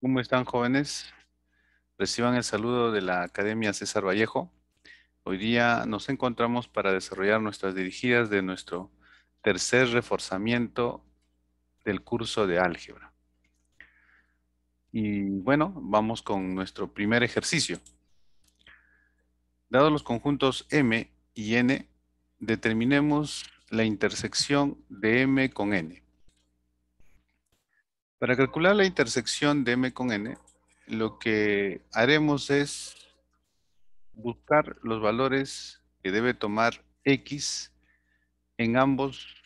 ¿Cómo están jóvenes? Reciban el saludo de la Academia César Vallejo. Hoy día nos encontramos para desarrollar nuestras dirigidas de nuestro tercer reforzamiento del curso de álgebra. Y bueno, vamos con nuestro primer ejercicio. Dados los conjuntos M y N, determinemos la intersección de M con N. Para calcular la intersección de m con n, lo que haremos es buscar los valores que debe tomar x en ambos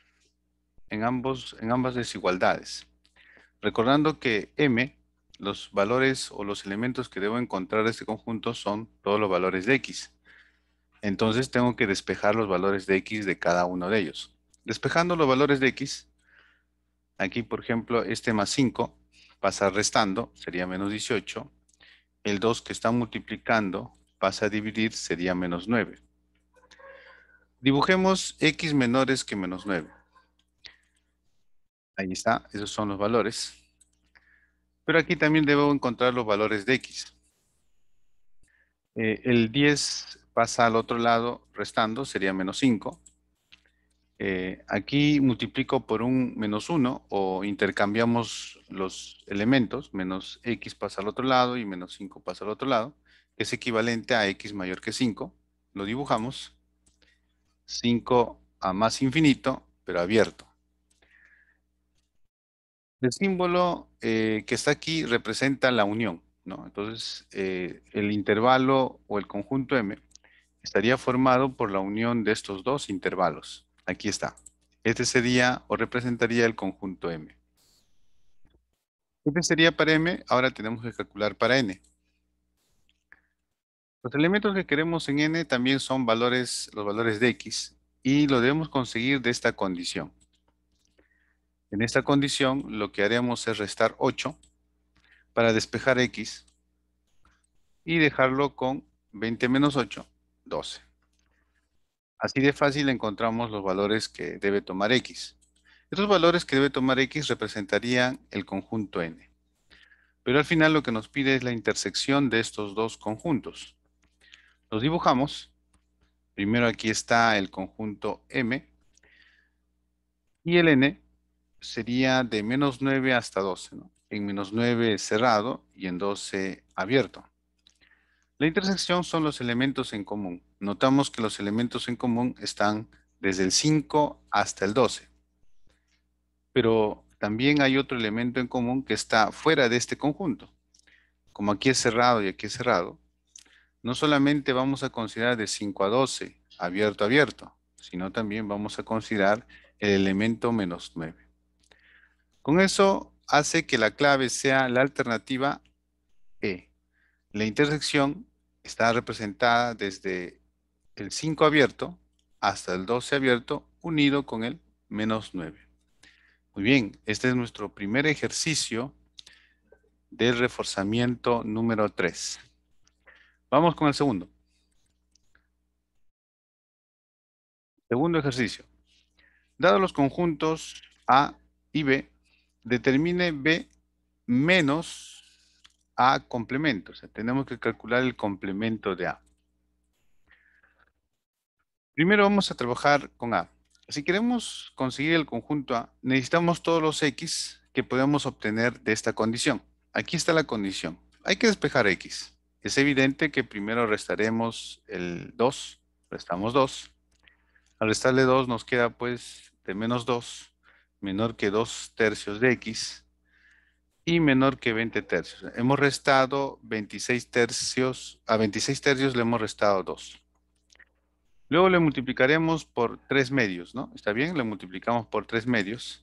en ambos en ambas desigualdades. Recordando que m los valores o los elementos que debo encontrar de este conjunto son todos los valores de x. Entonces tengo que despejar los valores de x de cada uno de ellos. Despejando los valores de x, Aquí, por ejemplo, este más 5 pasa restando, sería menos 18. El 2 que está multiplicando pasa a dividir, sería menos 9. Dibujemos x menores que menos 9. Ahí está, esos son los valores. Pero aquí también debo encontrar los valores de x. Eh, el 10 pasa al otro lado restando, sería menos 5. Eh, aquí multiplico por un menos 1 o intercambiamos los elementos, menos x pasa al otro lado y menos 5 pasa al otro lado, es equivalente a x mayor que 5. Lo dibujamos. 5 a más infinito, pero abierto. El símbolo eh, que está aquí representa la unión, ¿no? Entonces, eh, el intervalo o el conjunto M estaría formado por la unión de estos dos intervalos. Aquí está. Este sería o representaría el conjunto M. Este sería para M, ahora tenemos que calcular para N. Los elementos que queremos en N también son valores, los valores de X y lo debemos conseguir de esta condición. En esta condición lo que haremos es restar 8 para despejar X y dejarlo con 20 menos 8, 12. Así de fácil encontramos los valores que debe tomar X. Estos valores que debe tomar X representarían el conjunto N. Pero al final lo que nos pide es la intersección de estos dos conjuntos. Los dibujamos. Primero aquí está el conjunto M. Y el N sería de menos 9 hasta 12. En menos 9 cerrado y en 12 abierto. La intersección son los elementos en común notamos que los elementos en común están desde el 5 hasta el 12. Pero también hay otro elemento en común que está fuera de este conjunto. Como aquí es cerrado y aquí es cerrado, no solamente vamos a considerar de 5 a 12, abierto, abierto, sino también vamos a considerar el elemento menos 9. Con eso hace que la clave sea la alternativa E. La intersección está representada desde el 5 abierto hasta el 12 abierto unido con el menos 9. Muy bien, este es nuestro primer ejercicio del reforzamiento número 3. Vamos con el segundo. Segundo ejercicio. Dados los conjuntos A y B, determine B menos A complemento. O sea, tenemos que calcular el complemento de A. Primero vamos a trabajar con A. Si queremos conseguir el conjunto A, necesitamos todos los X que podemos obtener de esta condición. Aquí está la condición. Hay que despejar X. Es evidente que primero restaremos el 2. Restamos 2. Al restarle 2 nos queda pues de menos 2, menor que 2 tercios de X y menor que 20 tercios. Hemos restado 26 tercios, a 26 tercios le hemos restado 2. Luego le multiplicaremos por tres medios, ¿no? ¿Está bien? Le multiplicamos por tres medios.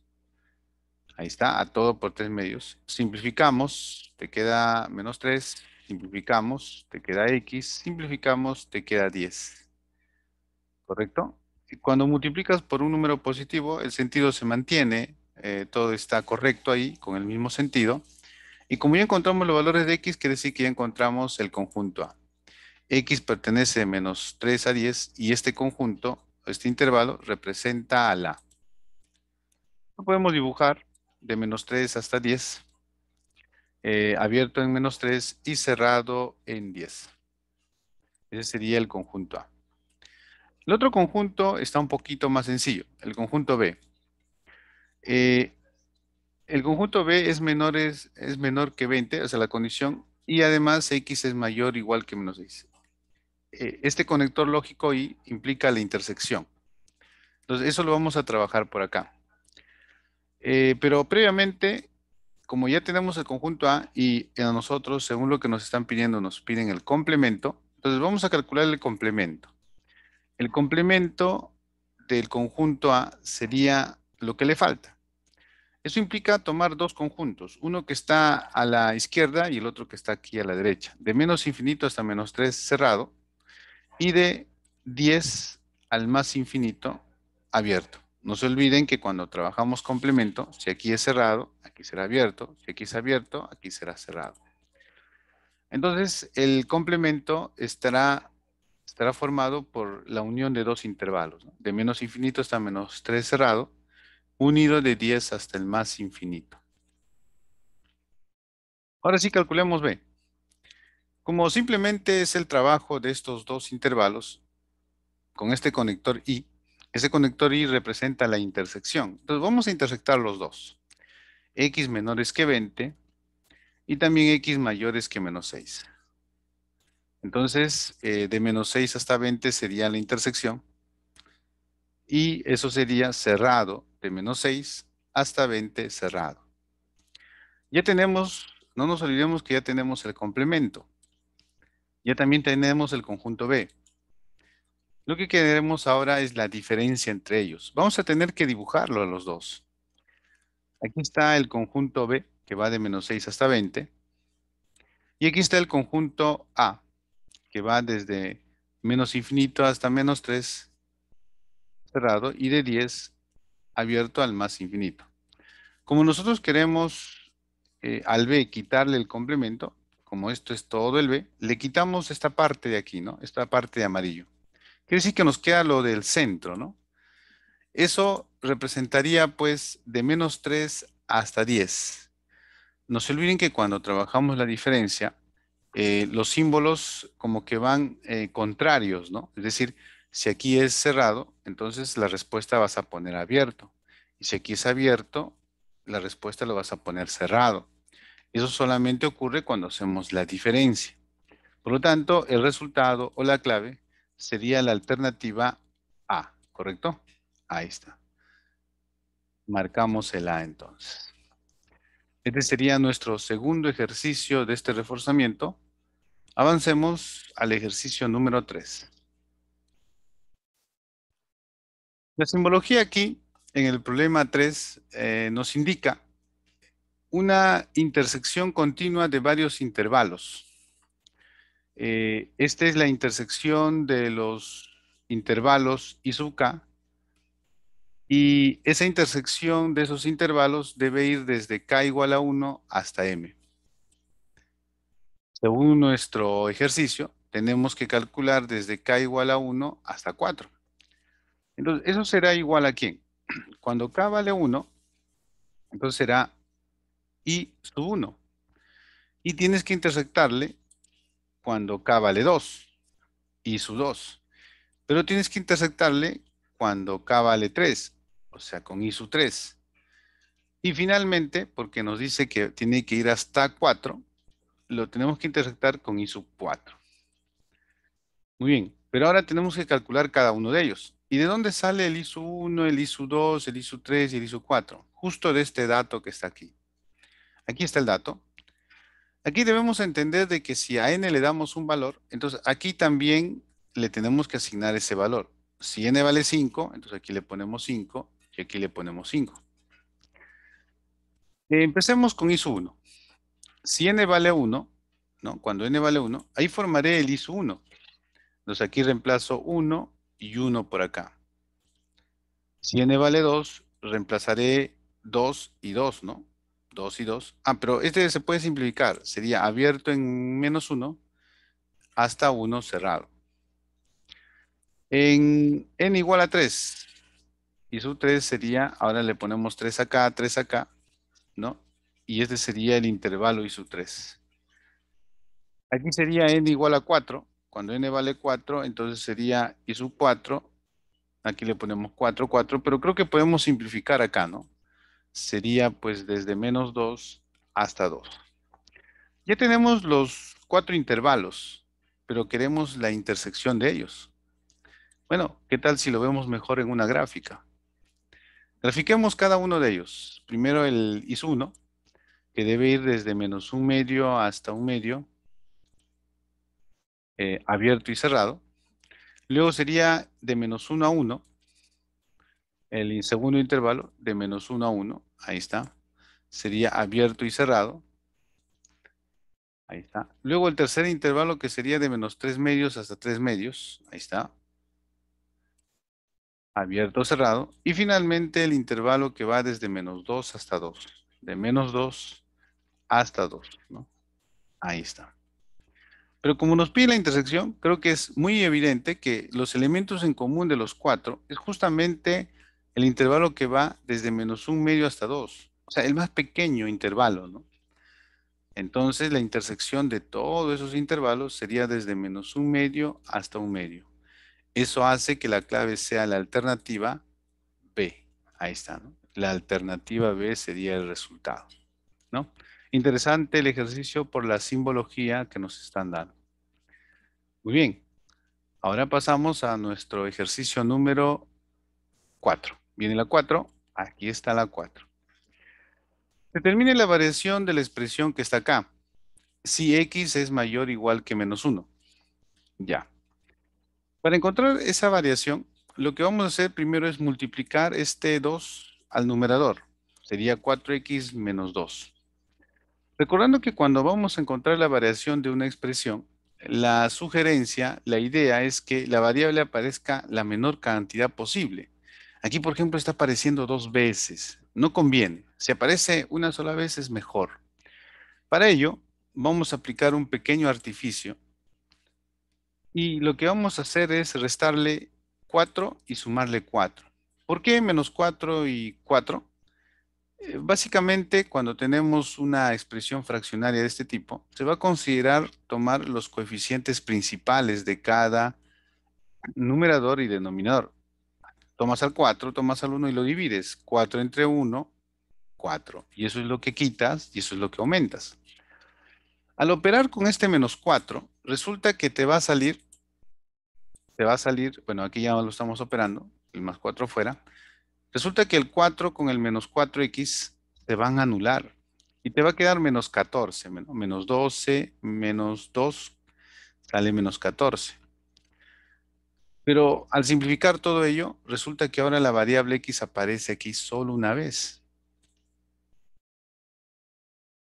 Ahí está, a todo por tres medios. Simplificamos, te queda menos 3. Simplificamos, te queda X. Simplificamos, te queda 10. ¿Correcto? Y cuando multiplicas por un número positivo, el sentido se mantiene. Eh, todo está correcto ahí, con el mismo sentido. Y como ya encontramos los valores de X, quiere decir que ya encontramos el conjunto A. X pertenece de menos 3 a 10 y este conjunto, este intervalo, representa a la. Lo podemos dibujar de menos 3 hasta 10, eh, abierto en menos 3 y cerrado en 10. Ese sería el conjunto A. El otro conjunto está un poquito más sencillo, el conjunto B. Eh, el conjunto B es menor, es, es menor que 20, o sea, la condición, y además X es mayor o igual que menos 6. Eh, este conector lógico y implica la intersección. Entonces, eso lo vamos a trabajar por acá. Eh, pero previamente, como ya tenemos el conjunto A y a nosotros, según lo que nos están pidiendo, nos piden el complemento, entonces vamos a calcular el complemento. El complemento del conjunto A sería lo que le falta. Eso implica tomar dos conjuntos, uno que está a la izquierda y el otro que está aquí a la derecha, de menos infinito hasta menos 3 cerrado, y de 10 al más infinito abierto. No se olviden que cuando trabajamos complemento, si aquí es cerrado, aquí será abierto, si aquí es abierto, aquí será cerrado. Entonces, el complemento estará, estará formado por la unión de dos intervalos, de menos infinito hasta menos 3 cerrado, unido de 10 hasta el más infinito. Ahora sí calculemos B. Como simplemente es el trabajo de estos dos intervalos, con este conector I, ese conector Y representa la intersección. Entonces vamos a intersectar los dos. X menores que 20 y también X mayores que menos 6. Entonces, eh, de menos 6 hasta 20 sería la intersección. Y eso sería cerrado, de menos 6 hasta 20 cerrado. Ya tenemos, no nos olvidemos que ya tenemos el complemento. Ya también tenemos el conjunto B. Lo que queremos ahora es la diferencia entre ellos. Vamos a tener que dibujarlo a los dos. Aquí está el conjunto B, que va de menos 6 hasta 20. Y aquí está el conjunto A, que va desde menos infinito hasta menos 3 cerrado y de 10 abierto al más infinito. Como nosotros queremos eh, al B quitarle el complemento, como esto es todo el B, le quitamos esta parte de aquí, ¿no? Esta parte de amarillo. Quiere decir que nos queda lo del centro, ¿no? Eso representaría pues de menos 3 hasta 10. No se olviden que cuando trabajamos la diferencia, eh, los símbolos como que van eh, contrarios, ¿no? Es decir, si aquí es cerrado, entonces la respuesta vas a poner abierto. Y si aquí es abierto, la respuesta lo vas a poner cerrado. Eso solamente ocurre cuando hacemos la diferencia. Por lo tanto, el resultado o la clave sería la alternativa A, ¿correcto? Ahí está. Marcamos el A entonces. Este sería nuestro segundo ejercicio de este reforzamiento. Avancemos al ejercicio número 3. La simbología aquí, en el problema 3, eh, nos indica una intersección continua de varios intervalos. Eh, esta es la intersección de los intervalos I sub K. y esa intersección de esos intervalos debe ir desde K igual a 1 hasta M. Según nuestro ejercicio, tenemos que calcular desde K igual a 1 hasta 4. Entonces, ¿eso será igual a quién? Cuando K vale 1, entonces será y sub 1. Y tienes que intersectarle cuando k vale 2 y sub 2. Pero tienes que intersectarle cuando k vale 3, o sea, con i sub 3. Y finalmente, porque nos dice que tiene que ir hasta 4, lo tenemos que intersectar con i sub 4. Muy bien, pero ahora tenemos que calcular cada uno de ellos. ¿Y de dónde sale el I sub 1, el I sub 2, el I sub 3 y el I sub 4? Justo de este dato que está aquí. Aquí está el dato. Aquí debemos entender de que si a n le damos un valor, entonces aquí también le tenemos que asignar ese valor. Si n vale 5, entonces aquí le ponemos 5 y aquí le ponemos 5. Empecemos con ISO 1. Si n vale 1, ¿no? cuando n vale 1, ahí formaré el ISO 1. Entonces aquí reemplazo 1 y 1 por acá. Si n vale 2, reemplazaré 2 y 2, ¿no? 2 y 2. Ah, pero este se puede simplificar. Sería abierto en menos 1 hasta 1 cerrado. En n igual a 3. Y sub 3 sería, ahora le ponemos 3 acá, 3 acá, ¿no? Y este sería el intervalo y sub 3. Aquí sería n igual a 4. Cuando n vale 4, entonces sería y sub 4. Aquí le ponemos 4, 4. Pero creo que podemos simplificar acá, ¿no? sería pues desde menos 2 hasta 2. Ya tenemos los cuatro intervalos, pero queremos la intersección de ellos. Bueno, ¿qué tal si lo vemos mejor en una gráfica? Grafiquemos cada uno de ellos. Primero el IS1, que debe ir desde menos un medio hasta un medio, eh, abierto y cerrado. Luego sería de menos 1 a 1, el segundo intervalo de menos 1 a 1, ahí está, sería abierto y cerrado. Ahí está. Luego el tercer intervalo que sería de menos 3 medios hasta 3 medios. Ahí está. Abierto, cerrado. Y finalmente el intervalo que va desde menos 2 hasta 2. De menos 2 hasta 2. ¿no? Ahí está. Pero como nos pide la intersección, creo que es muy evidente que los elementos en común de los cuatro es justamente el intervalo que va desde menos un medio hasta dos. O sea, el más pequeño intervalo, ¿no? Entonces, la intersección de todos esos intervalos sería desde menos un medio hasta un medio. Eso hace que la clave sea la alternativa B. Ahí está, ¿no? La alternativa B sería el resultado, ¿no? Interesante el ejercicio por la simbología que nos están dando. Muy bien. Ahora pasamos a nuestro ejercicio número 4. Viene la 4. Aquí está la 4. Determine la variación de la expresión que está acá. Si x es mayor o igual que menos 1. Ya. Para encontrar esa variación, lo que vamos a hacer primero es multiplicar este 2 al numerador. Sería 4x menos 2. Recordando que cuando vamos a encontrar la variación de una expresión, la sugerencia, la idea es que la variable aparezca la menor cantidad posible. Aquí, por ejemplo, está apareciendo dos veces. No conviene. Si aparece una sola vez es mejor. Para ello, vamos a aplicar un pequeño artificio. Y lo que vamos a hacer es restarle 4 y sumarle 4. ¿Por qué menos 4 y 4? Eh, básicamente, cuando tenemos una expresión fraccionaria de este tipo, se va a considerar tomar los coeficientes principales de cada numerador y denominador tomas al 4, tomas al 1 y lo divides. 4 entre 1, 4. Y eso es lo que quitas y eso es lo que aumentas. Al operar con este menos 4, resulta que te va a salir, te va a salir, bueno, aquí ya lo estamos operando, el más 4 fuera. Resulta que el 4 con el menos 4x se van a anular. Y te va a quedar menos 14, menos 12, menos 2, sale menos 14. Pero al simplificar todo ello, resulta que ahora la variable x aparece aquí solo una vez.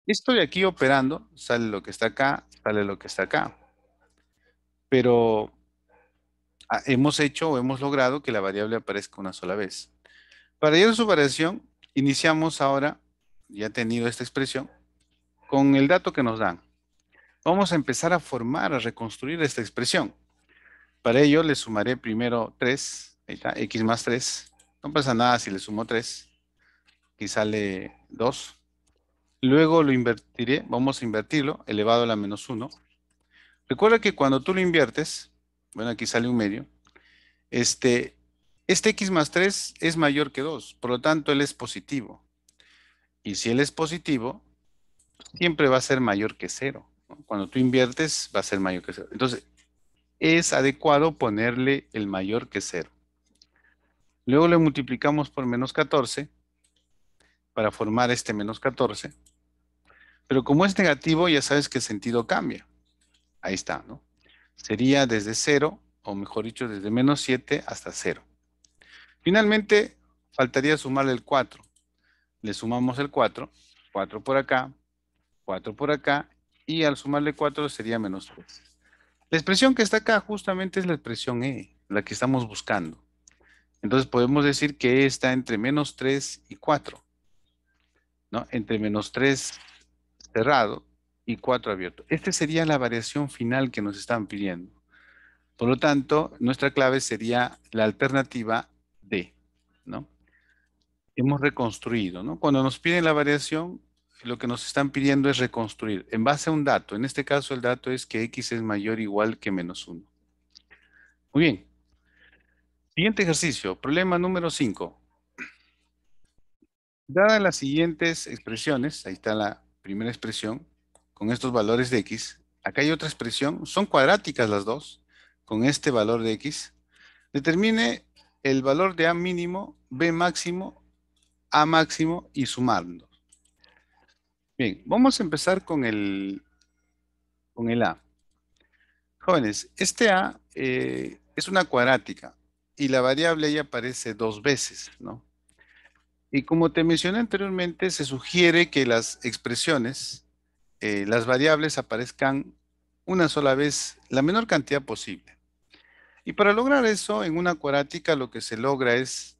Estoy aquí operando, sale lo que está acá, sale lo que está acá. Pero ah, hemos hecho o hemos logrado que la variable aparezca una sola vez. Para a su variación, iniciamos ahora, ya he tenido esta expresión, con el dato que nos dan. Vamos a empezar a formar, a reconstruir esta expresión. Para ello le sumaré primero 3, ahí está, x más 3. No pasa nada si le sumo 3. Aquí sale 2. Luego lo invertiré, vamos a invertirlo, elevado a la menos 1. Recuerda que cuando tú lo inviertes, bueno, aquí sale un medio, este, este x más 3 es mayor que 2, por lo tanto él es positivo. Y si él es positivo, siempre va a ser mayor que 0. Cuando tú inviertes, va a ser mayor que 0. Entonces, es adecuado ponerle el mayor que 0. Luego le multiplicamos por menos 14 para formar este menos 14. Pero como es negativo, ya sabes que el sentido cambia. Ahí está, ¿no? Sería desde 0, o mejor dicho, desde menos 7 hasta 0. Finalmente, faltaría sumar el 4. Le sumamos el 4, 4 por acá, 4 por acá, y al sumarle 4 sería menos 3. La expresión que está acá justamente es la expresión E, la que estamos buscando. Entonces podemos decir que E está entre menos 3 y 4. ¿no? Entre menos 3 cerrado y 4 abierto. Esta sería la variación final que nos están pidiendo. Por lo tanto, nuestra clave sería la alternativa D, ¿no? Hemos reconstruido, ¿no? Cuando nos piden la variación, lo que nos están pidiendo es reconstruir en base a un dato. En este caso el dato es que x es mayor o igual que menos 1. Muy bien. Siguiente ejercicio, problema número 5. Dadas las siguientes expresiones, ahí está la primera expresión, con estos valores de x, acá hay otra expresión, son cuadráticas las dos, con este valor de x, determine el valor de a mínimo, b máximo, a máximo y sumando. Bien, vamos a empezar con el, con el A. Jóvenes, este A eh, es una cuadrática y la variable ya aparece dos veces, ¿no? Y como te mencioné anteriormente, se sugiere que las expresiones, eh, las variables aparezcan una sola vez, la menor cantidad posible. Y para lograr eso, en una cuadrática lo que se logra es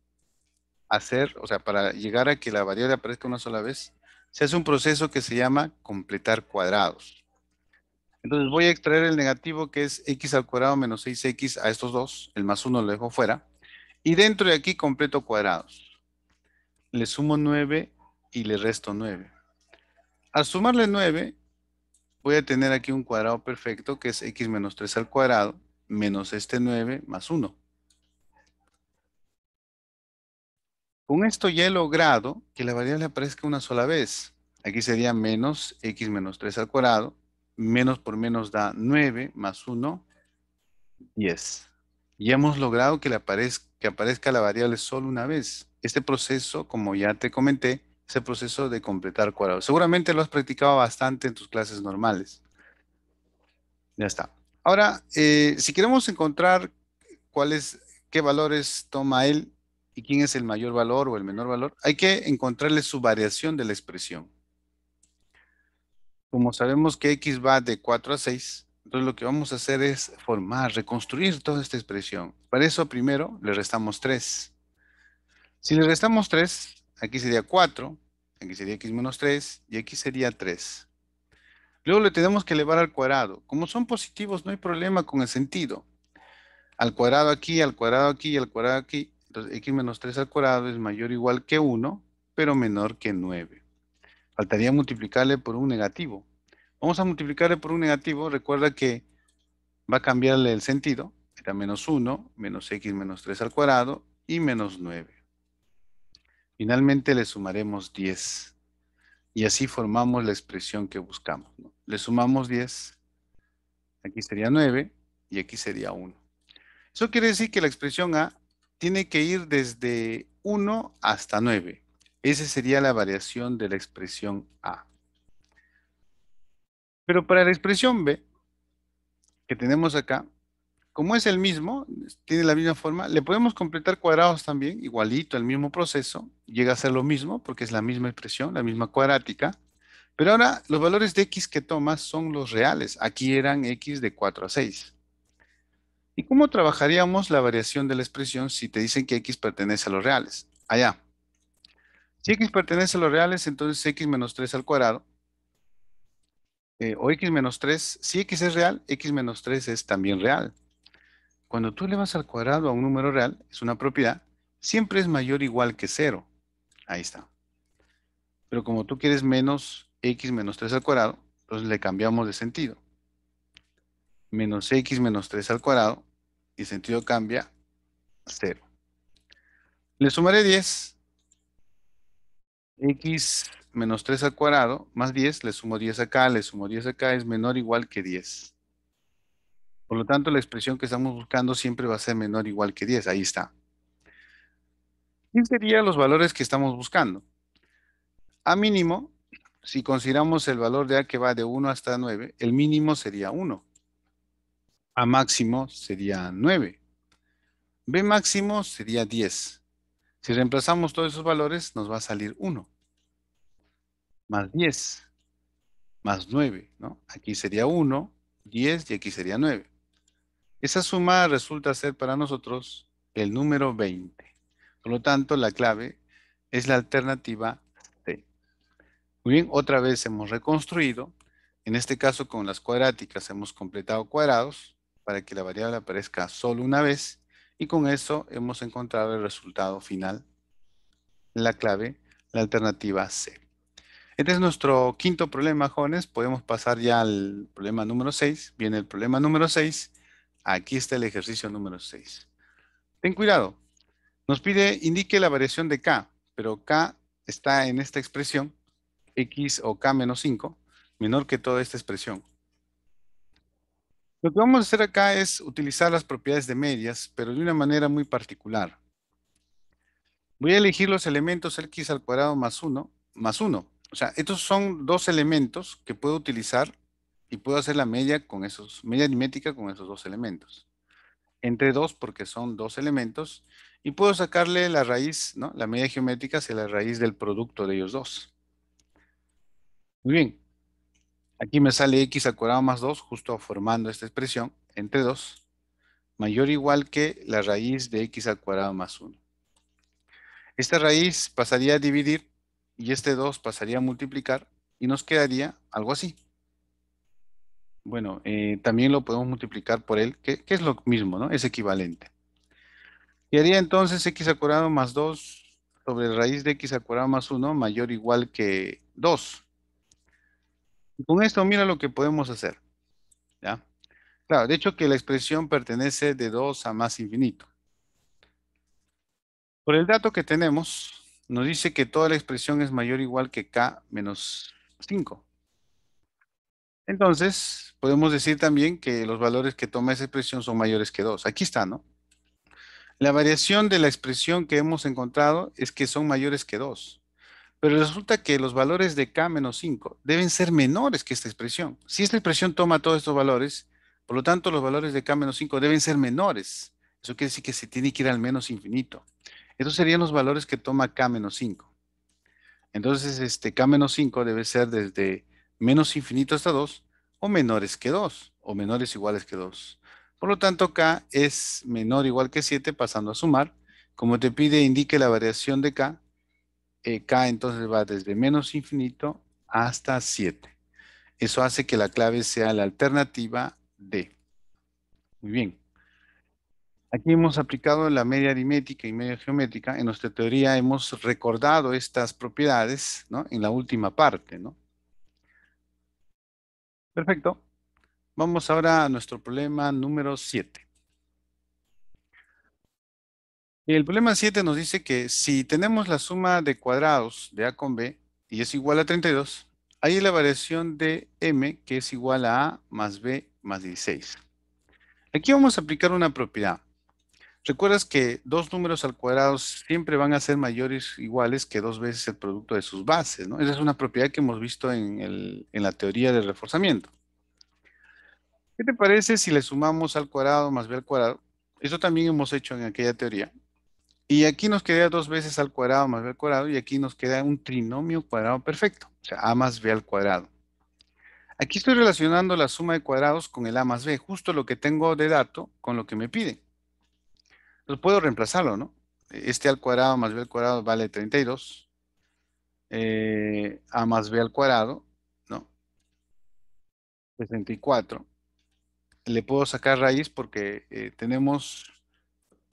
hacer, o sea, para llegar a que la variable aparezca una sola vez, se hace un proceso que se llama completar cuadrados. Entonces voy a extraer el negativo que es x al cuadrado menos 6x a estos dos, el más 1 lo dejo fuera, y dentro de aquí completo cuadrados. Le sumo 9 y le resto 9. Al sumarle 9, voy a tener aquí un cuadrado perfecto que es x menos 3 al cuadrado menos este 9 más 1. Con esto ya he logrado que la variable aparezca una sola vez. Aquí sería menos x menos 3 al cuadrado. Menos por menos da 9 más 1, 10. Ya hemos logrado que, aparezca, la variable solo una vez. Este proceso, como ya te comenté, es el proceso de completar cuadrado. Seguramente lo has practicado bastante en tus clases normales. Ya está. Ahora, eh, si queremos encontrar cuáles, qué valores toma él, y quién es el mayor valor o el menor valor, hay que encontrarle su variación de la expresión. Como sabemos que x va de 4 a 6, entonces lo que vamos a hacer es formar, reconstruir toda esta expresión. Para eso primero le restamos 3. Si le restamos 3, aquí sería 4, aquí sería x menos 3 y x sería 3. Luego le tenemos que elevar al cuadrado. Como son positivos, no hay problema con el sentido. Al cuadrado aquí, al cuadrado aquí y al cuadrado aquí. Entonces, x menos 3 al cuadrado es mayor o igual que 1, pero menor que 9. Faltaría multiplicarle por un negativo. Vamos a multiplicarle por un negativo. Recuerda que va a cambiarle el sentido. Era menos 1, menos x menos 3 al cuadrado y menos 9. Finalmente le sumaremos 10. Y así formamos la expresión que buscamos. Le sumamos 10. Aquí sería 9 y aquí sería 1. Eso quiere decir que la expresión A tiene que ir desde 1 hasta 9. Esa sería la variación de la expresión A. Pero para la expresión B, que tenemos acá, como es el mismo, tiene la misma forma, le podemos completar cuadrados también, igualito, el mismo proceso, llega a ser lo mismo porque es la misma expresión, la misma cuadrática, pero ahora los valores de x que tomas son los reales, aquí eran x de 4 a 6. ¿Y cómo trabajaríamos la variación de la expresión si te dicen que x pertenece a los reales? Allá. Si x pertenece a los reales, entonces x menos 3 al cuadrado. Eh, o x menos 3, si x es real, x menos 3 es también real. Cuando tú le vas al cuadrado a un número real, es una propiedad, siempre es mayor o igual que 0. Ahí está. Pero como tú quieres menos x menos 3 al cuadrado, entonces le cambiamos de sentido. Menos x menos 3 al cuadrado y sentido cambia, 0. Le sumaré 10. X menos 3 al cuadrado, más 10, le sumo 10 acá, le sumo 10 acá, es menor o igual que 10. Por lo tanto, la expresión que estamos buscando siempre va a ser menor o igual que 10. Ahí está. ¿Qué serían los valores que estamos buscando? A mínimo, si consideramos el valor de A que va de 1 hasta 9, el mínimo sería 1. A máximo sería 9. B máximo sería 10. Si reemplazamos todos esos valores, nos va a salir 1. Más 10. Más 9, ¿no? Aquí sería 1, 10 y aquí sería 9. Esa suma resulta ser para nosotros el número 20. Por lo tanto, la clave es la alternativa C. Muy bien, otra vez hemos reconstruido. En este caso, con las cuadráticas hemos completado cuadrados para que la variable aparezca solo una vez y con eso hemos encontrado el resultado final, la clave, la alternativa C. Este es nuestro quinto problema, jóvenes. Podemos pasar ya al problema número 6. Viene el problema número 6. Aquí está el ejercicio número 6. Ten cuidado. Nos pide, indique la variación de K, pero K está en esta expresión, X o K menos 5, menor que toda esta expresión. Lo que vamos a hacer acá es utilizar las propiedades de medias, pero de una manera muy particular. Voy a elegir los elementos x al cuadrado más 1, más 1. O sea, estos son dos elementos que puedo utilizar y puedo hacer la media con esos, media aritmética con esos dos elementos. Entre dos porque son dos elementos y puedo sacarle la raíz, ¿no? La media geométrica hacia la raíz del producto de ellos dos. Muy bien, Aquí me sale x al cuadrado más 2, justo formando esta expresión, entre 2, mayor o igual que la raíz de x al cuadrado más 1. Esta raíz pasaría a dividir y este 2 pasaría a multiplicar y nos quedaría algo así. Bueno, eh, también lo podemos multiplicar por él, que, es lo mismo, ¿no? Es equivalente. Y haría entonces x al cuadrado más 2 sobre raíz de x al cuadrado más 1 mayor o igual que 2. Y con esto mira lo que podemos hacer. ¿Ya? Claro, de hecho que la expresión pertenece de 2 a más infinito. Por el dato que tenemos, nos dice que toda la expresión es mayor o igual que k menos 5. Entonces, podemos decir también que los valores que toma esa expresión son mayores que 2. Aquí está, ¿no? La variación de la expresión que hemos encontrado es que son mayores que 2 pero resulta que los valores de K menos 5 deben ser menores que esta expresión. Si esta expresión toma todos estos valores, por lo tanto los valores de K menos 5 deben ser menores. Eso quiere decir que se tiene que ir al menos infinito. Estos serían los valores que toma K menos 5. Entonces, este K menos 5 debe ser desde menos infinito hasta 2 o menores que 2 o menores iguales que 2. Por lo tanto, K es menor igual que 7 pasando a sumar. Como te pide, indique la variación de K eh, K entonces va desde menos infinito hasta 7. Eso hace que la clave sea la alternativa D. Muy bien. Aquí hemos aplicado la media aritmética y media geométrica. En nuestra teoría hemos recordado estas propiedades ¿no? en la última parte. ¿no? Perfecto. Vamos ahora a nuestro problema número 7 el problema 7 nos dice que si tenemos la suma de cuadrados de A con B y es igual a 32, hay la variación de M que es igual a A más B más 16. Aquí vamos a aplicar una propiedad. Recuerdas que dos números al cuadrado siempre van a ser mayores iguales que dos veces el producto de sus bases, ¿no? Esa es una propiedad que hemos visto en, en la teoría del reforzamiento. ¿Qué te parece si le sumamos al cuadrado más b al cuadrado? Eso también hemos hecho en aquella teoría. Y aquí nos queda dos veces al cuadrado más b al cuadrado y aquí nos queda un trinomio cuadrado perfecto, o sea, a más b al cuadrado. Aquí estoy relacionando la suma de cuadrados con el a más b, justo lo que tengo de dato con lo que me piden. Lo puedo reemplazarlo, ¿no? Este al cuadrado más b al cuadrado vale 32. Eh, a más b al cuadrado, ¿no? 64. Le puedo sacar raíz porque eh, tenemos,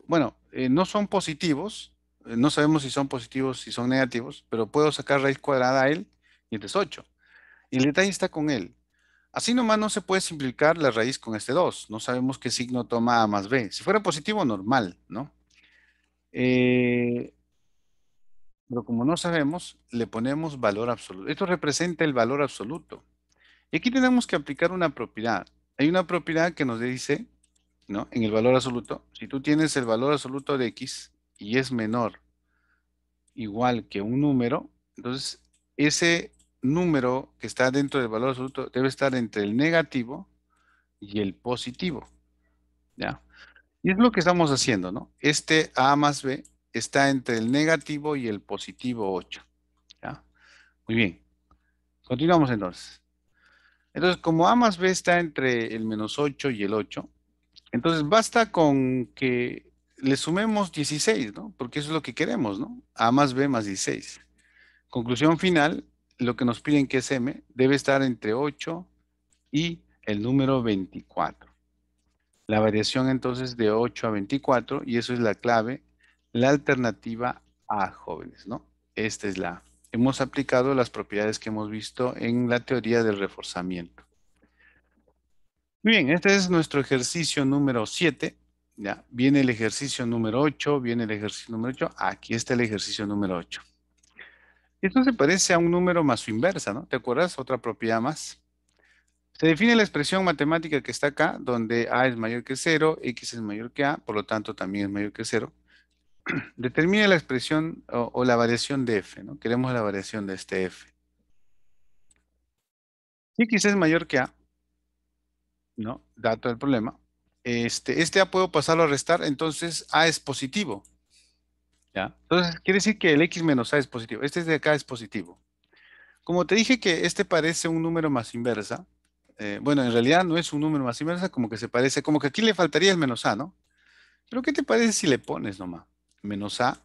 bueno, eh, no son positivos, eh, no sabemos si son positivos, si son negativos, pero puedo sacar raíz cuadrada a él y este es 8. Y el detalle está con él. Así nomás no se puede simplificar la raíz con este 2. No sabemos qué signo toma A más B. Si fuera positivo, normal, ¿no? Eh, pero como no sabemos, le ponemos valor absoluto. Esto representa el valor absoluto. Y aquí tenemos que aplicar una propiedad. Hay una propiedad que nos dice ¿no? En el valor absoluto. Si tú tienes el valor absoluto de X y es menor igual que un número, entonces ese número que está dentro del valor absoluto debe estar entre el negativo y el positivo. ¿Ya? Y es lo que estamos haciendo, ¿no? Este A más B está entre el negativo y el positivo 8. ¿Ya? Muy bien. Continuamos entonces. Entonces, como A más B está entre el menos 8 y el 8, entonces basta con que le sumemos 16, ¿no? Porque eso es lo que queremos, ¿no? A más B más 16. Conclusión final, lo que nos piden que es M debe estar entre 8 y el número 24. La variación entonces de 8 a 24, y eso es la clave, la alternativa a jóvenes, ¿no? Esta es la... Hemos aplicado las propiedades que hemos visto en la teoría del reforzamiento. Muy bien, este es nuestro ejercicio número 7. Ya, viene el ejercicio número 8, viene el ejercicio número 8. Aquí está el ejercicio número 8. Esto se parece a un número más su inversa, ¿no? ¿Te acuerdas? Otra propiedad más. Se define la expresión matemática que está acá, donde A es mayor que 0, X es mayor que A, por lo tanto también es mayor que 0. Determina la expresión o, o, la variación de F, ¿no? Queremos la variación de este F. Si X es mayor que A, ¿no? Dato del problema. Este, este A puedo pasarlo a restar, entonces A es positivo. ¿Ya? Entonces quiere decir que el X menos A es positivo. Este de acá es positivo. Como te dije que este parece un número más inversa, eh, bueno, en realidad no es un número más inversa, como que se parece, como que aquí le faltaría el menos A, ¿no? Pero ¿qué te parece si le pones nomás? Menos A,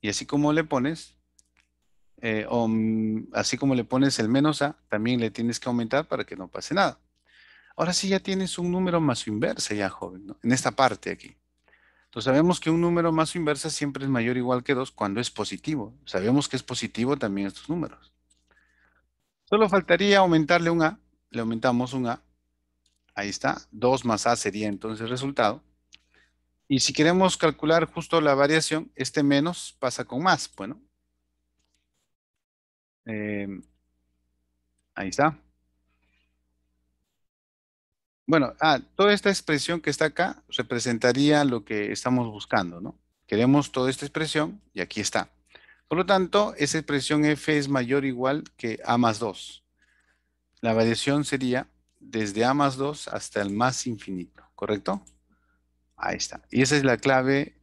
y así como le pones, eh, mm, así como le pones el menos A, también le tienes que aumentar para que no pase nada. Ahora sí ya tienes un número más su inversa ya, joven, ¿no? En esta parte aquí. Entonces sabemos que un número más su inversa siempre es mayor o igual que 2 cuando es positivo. Sabemos que es positivo también estos números. Solo faltaría aumentarle un A. Le aumentamos un A. Ahí está. 2 más A sería entonces el resultado. Y si queremos calcular justo la variación, este menos pasa con más. Bueno. Eh, ahí está. Bueno, ah, toda esta expresión que está acá representaría lo que estamos buscando, ¿no? Queremos toda esta expresión y aquí está. Por lo tanto, esa expresión f es mayor o igual que a más 2. La variación sería desde a más 2 hasta el más infinito, ¿correcto? Ahí está. Y esa es la clave,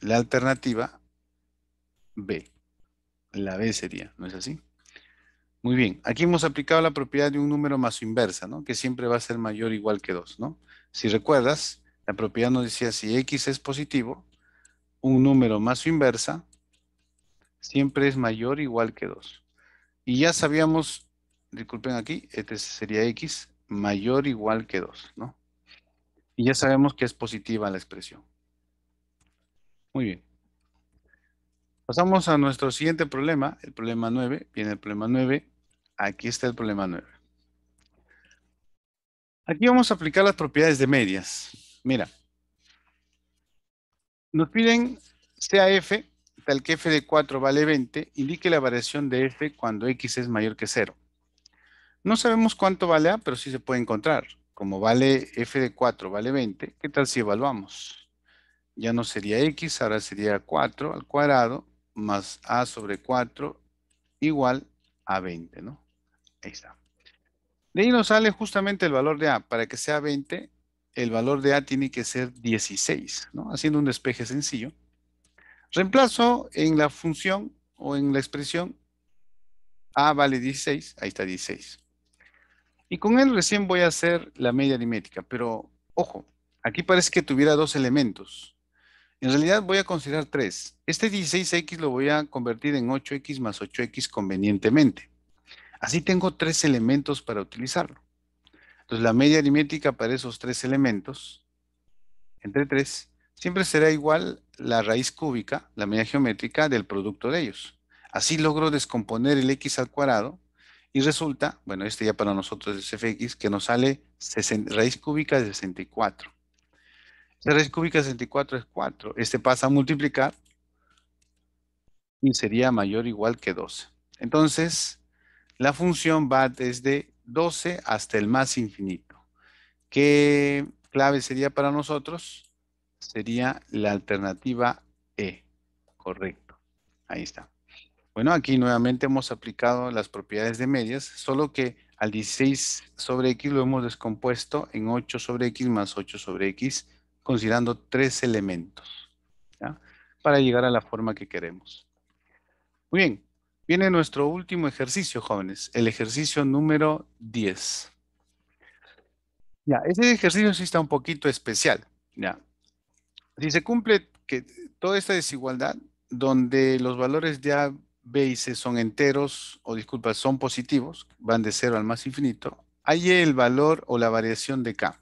la alternativa B. La B sería, ¿no es así? Muy bien, aquí hemos aplicado la propiedad de un número más su inversa, ¿no? Que siempre va a ser mayor o igual que 2, ¿no? Si recuerdas, la propiedad nos decía si x es positivo, un número más su inversa siempre es mayor o igual que 2. Y ya sabíamos, disculpen aquí, este sería x mayor o igual que 2, ¿no? Y ya sabemos que es positiva la expresión. Muy bien. Pasamos a nuestro siguiente problema, el problema 9. Viene el problema 9. Aquí está el problema 9. Aquí vamos a aplicar las propiedades de medias. Mira. Nos piden sea f, tal que f de 4 vale 20, indique la variación de f cuando x es mayor que 0. No sabemos cuánto vale A, pero sí se puede encontrar. Como vale f de 4 vale 20, ¿qué tal si evaluamos? Ya no sería x, ahora sería 4 al cuadrado más A sobre 4 igual a 20, ¿no? Ahí está. De ahí nos sale justamente el valor de A. Para que sea 20, el valor de A tiene que ser 16, ¿no? Haciendo un despeje sencillo. Reemplazo en la función o en la expresión A vale 16, ahí está 16. Y con él recién voy a hacer la media aritmética, pero ojo, aquí parece que tuviera dos elementos. En realidad voy a considerar tres. Este 16x lo voy a convertir en 8x más 8x convenientemente. Así tengo tres elementos para utilizarlo. Entonces la media aritmética para esos tres elementos, entre tres, siempre será igual la raíz cúbica, la media geométrica del producto de ellos. Así logro descomponer el x al cuadrado y resulta, bueno, este ya para nosotros es fx, que nos sale raíz cúbica de 64. La raíz cúbica de 64 es 4. Este pasa a multiplicar y sería mayor o igual que 12. Entonces, la función va desde 12 hasta el más infinito. ¿Qué clave sería para nosotros? Sería la alternativa E. Correcto. Ahí está. Bueno, aquí nuevamente hemos aplicado las propiedades de medias, solo que al 16 sobre X lo hemos descompuesto en 8 sobre X más 8 sobre X considerando tres elementos ¿ya? para llegar a la forma que queremos. Muy bien, viene nuestro último ejercicio, jóvenes, el ejercicio número 10. Ya, ese ejercicio sí está un poquito especial. Ya. Si se cumple que toda esta desigualdad, donde los valores de A, B y C son enteros, o disculpas son positivos, van de cero al más infinito, hay el valor o la variación de K.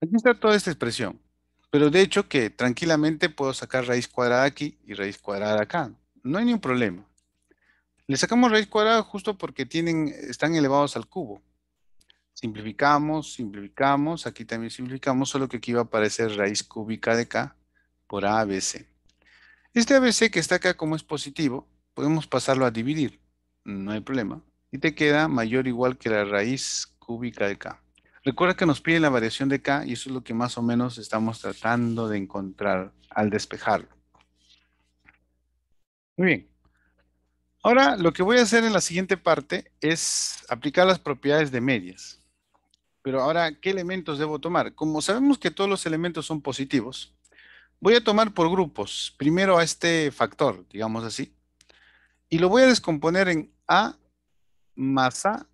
Aquí está toda esta expresión. Pero de hecho que tranquilamente puedo sacar raíz cuadrada aquí y raíz cuadrada acá. No hay ningún problema. Le sacamos raíz cuadrada justo porque tienen, están elevados al cubo. Simplificamos, simplificamos, aquí también simplificamos, solo que aquí va a aparecer raíz cúbica de k por ABC. Este ABC que está acá como es positivo, podemos pasarlo a dividir, no hay problema. Y te queda mayor o igual que la raíz cúbica de k. Recuerda que nos piden la variación de K y eso es lo que más o menos estamos tratando de encontrar al despejarlo. Muy bien. Ahora lo que voy a hacer en la siguiente parte es aplicar las propiedades de medias. Pero ahora, ¿qué elementos debo tomar? Como sabemos que todos los elementos son positivos, voy a tomar por grupos. Primero a este factor, digamos así. Y lo voy a descomponer en A más A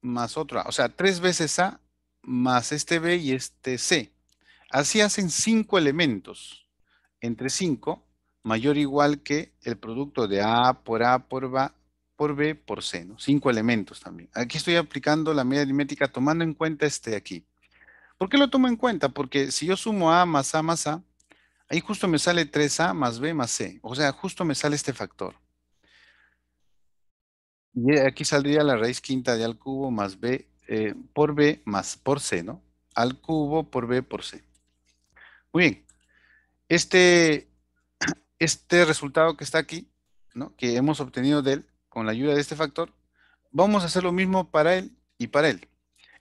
más otra. O sea, tres veces A más este B y este C. Así hacen cinco elementos. Entre 5, mayor o igual que el producto de A por A por B por B por C, ¿no? Cinco elementos también. Aquí estoy aplicando la media aritmética tomando en cuenta este de aquí. ¿Por qué lo tomo en cuenta? Porque si yo sumo A más A más A, ahí justo me sale 3A más B más C. O sea, justo me sale este factor. Y aquí saldría la raíz quinta de al cubo más B eh, por B más por C, ¿no? Al cubo por B por C. Muy bien. Este, este resultado que está aquí, ¿no? Que hemos obtenido de él con la ayuda de este factor, vamos a hacer lo mismo para él y para él.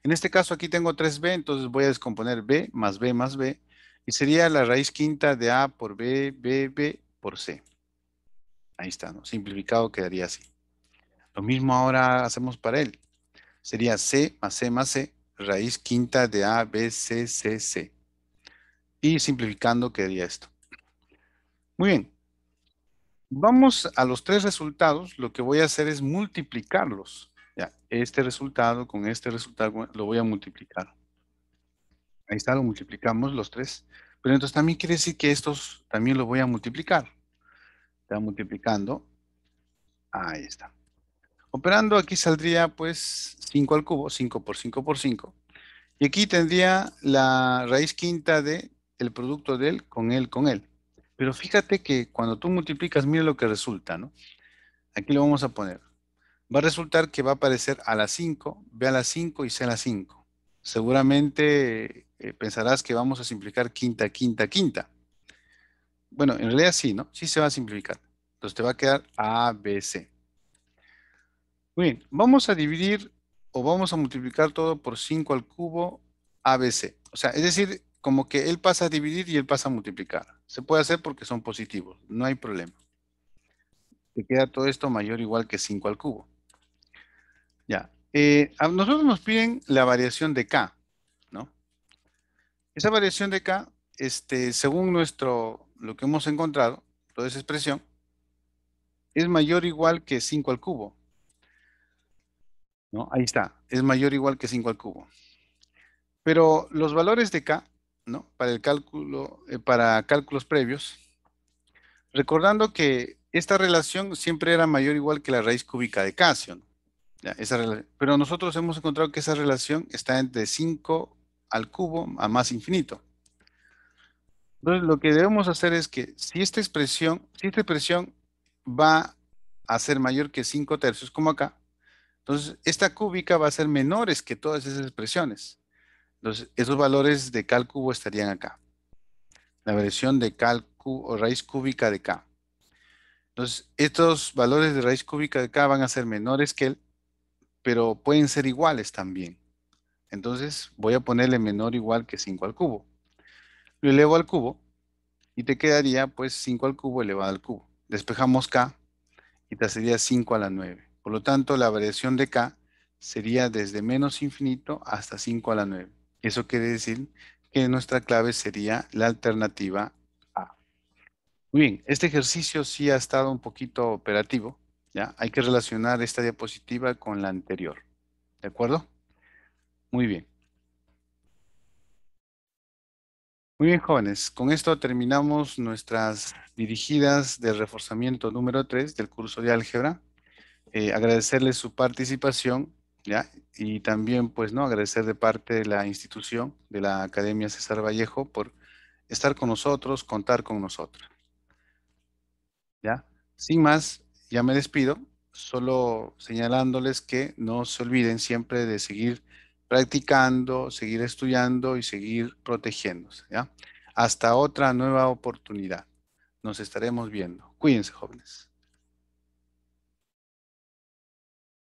En este caso aquí tengo 3B, entonces voy a descomponer B más B más B y sería la raíz quinta de A por B, B, B por C. Ahí está, ¿no? Simplificado quedaría así. Lo mismo ahora hacemos para él. Sería C más C e más C, e, raíz quinta de A, B, C, C, C. Y simplificando quedaría esto. Muy bien. Vamos a los tres resultados. Lo que voy a hacer es multiplicarlos. Ya, este resultado con este resultado lo voy a multiplicar. Ahí está, lo multiplicamos los tres. Pero entonces también quiere decir que estos también los voy a multiplicar. Está multiplicando. Ahí está. Operando aquí saldría pues 5 al cubo, 5 por 5 por 5. Y aquí tendría la raíz quinta de producto de él con él con él. Pero fíjate que cuando tú multiplicas, mira lo que resulta, ¿no? Aquí lo vamos a poner. Va a resultar que va a aparecer a la 5, B a la 5 y C a la 5. Seguramente eh, pensarás que vamos a simplificar quinta, quinta, quinta. Bueno, en realidad sí, ¿no? Sí se va a simplificar. Entonces te va a quedar A, B, C. Muy bien, vamos a dividir o vamos a multiplicar todo por 5 al cubo ABC. O sea, es decir, como que él pasa a dividir y él pasa a multiplicar. Se puede hacer porque son positivos, no hay problema. Te queda todo esto mayor o igual que 5 al cubo. Ya, eh, a nosotros nos piden la variación de K, ¿no? Esa variación de K, este, según nuestro, lo que hemos encontrado, toda esa expresión, es mayor o igual que 5 al cubo. Ahí está, es mayor o igual que 5 al cubo. Pero los valores de K, ¿no? Para el cálculo, eh, para cálculos previos, recordando que esta relación siempre era mayor o igual que la raíz cúbica de K, pero nosotros hemos encontrado que esa relación está entre 5 al cubo a más infinito. Entonces lo que debemos hacer es que si esta expresión, si esta expresión va a ser mayor que 5 tercios como acá, entonces, esta cúbica va a ser menores que todas esas expresiones. Entonces, esos valores de K al cubo estarían acá. La versión de K o raíz cúbica de K. Entonces, estos valores de raíz cúbica de K van a ser menores que él, pero pueden ser iguales también. Entonces, voy a ponerle menor o igual que 5 al cubo. Lo elevo al cubo y te quedaría pues 5 al cubo elevado al cubo. Despejamos K y te sería 5 a la 9. Por lo tanto, la variación de K sería desde menos infinito hasta 5 a la 9. Eso quiere decir que nuestra clave sería la alternativa A. Muy bien, este ejercicio sí ha estado un poquito operativo. ¿ya? Hay que relacionar esta diapositiva con la anterior. ¿De acuerdo? Muy bien. Muy bien, jóvenes. Con esto terminamos nuestras dirigidas de reforzamiento número 3 del curso de álgebra. Eh, agradecerles su participación, ¿ya? Y también, pues, ¿no? Agradecer de parte de la institución, de la Academia César Vallejo, por estar con nosotros, contar con nosotros. ¿Ya? Sin más, ya me despido, solo señalándoles que no se olviden siempre de seguir practicando, seguir estudiando y seguir protegiéndose, ¿ya? Hasta otra nueva oportunidad. Nos estaremos viendo. Cuídense, jóvenes.